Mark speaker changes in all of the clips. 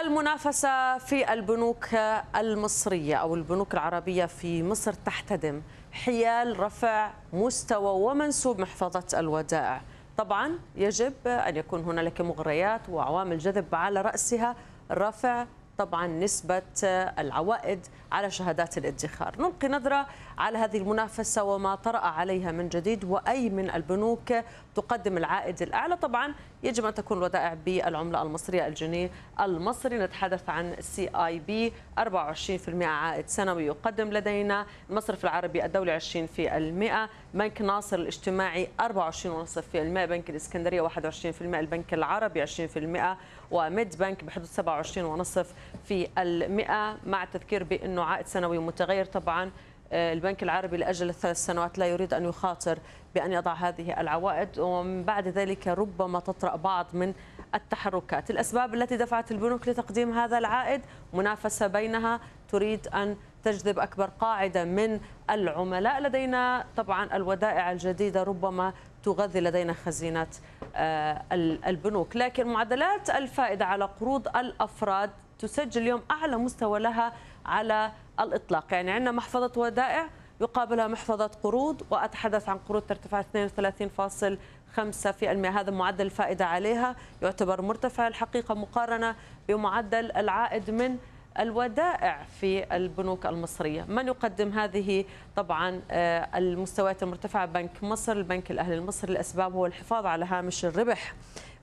Speaker 1: المنافسة في البنوك المصرية أو البنوك العربية في مصر تحتدم حيال رفع مستوى ومنسوب محفظة الودائع طبعا يجب أن يكون هنالك مغريات وعوامل جذب على رأسها رفع طبعا نسبة العوائد على شهادات الادخار نلقي نظرة على هذه المنافسة وما طرأ عليها من جديد وأي من البنوك تقدم العائد الأعلى طبعا يجب أن تكون الودائع بالعملة المصرية الجنيه المصري نتحدث عن سي آي بي 24% عائد سنوي يقدم لدينا المصرف العربي الدولي 20% بنك ناصر الاجتماعي 24.5% بنك الإسكندرية 21% البنك العربي 20% وميد بنك بحدود 27.5 في المئة مع التذكير بأنه عائد سنوي متغير طبعا آه، البنك العربي لأجل الثلاث سنوات لا يريد أن يخاطر بأن يضع هذه العوائد ومن بعد ذلك ربما تطرأ بعض من التحركات الأسباب التي دفعت البنوك لتقديم هذا العائد منافسة بينها تريد أن تجذب أكبر قاعدة من العملاء لدينا طبعا الودائع الجديدة ربما تغذي لدينا خزينة آه، البنوك لكن معدلات الفائدة على قروض الأفراد تسجل اليوم أعلى مستوى لها على الإطلاق يعني عندنا محفظة ودائع يقابلها محفظة قروض وأتحدث عن قروض ترتفع 32.5% هذا معدل الفائدة عليها يعتبر مرتفع الحقيقة مقارنة بمعدل العائد من الودائع في البنوك المصرية من يقدم هذه طبعا آه، المستويات المرتفعة بنك مصر البنك الأهلي المصري الأسباب هو الحفاظ على هامش الربح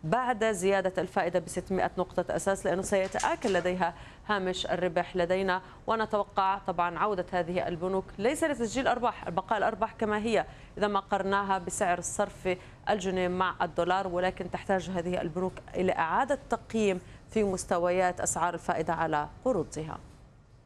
Speaker 1: بعد زيادة الفائدة ب 600 نقطة أساس لأنه سيتآكل لديها هامش الربح لدينا ونتوقع طبعا عودة هذه البنوك ليس لتسجيل أرباح البقاء الأرباح كما هي إذا ما قرناها بسعر الصرف الجنيه مع الدولار ولكن تحتاج هذه البنوك إلى إعادة تقييم في مستويات أسعار الفائدة على قروضها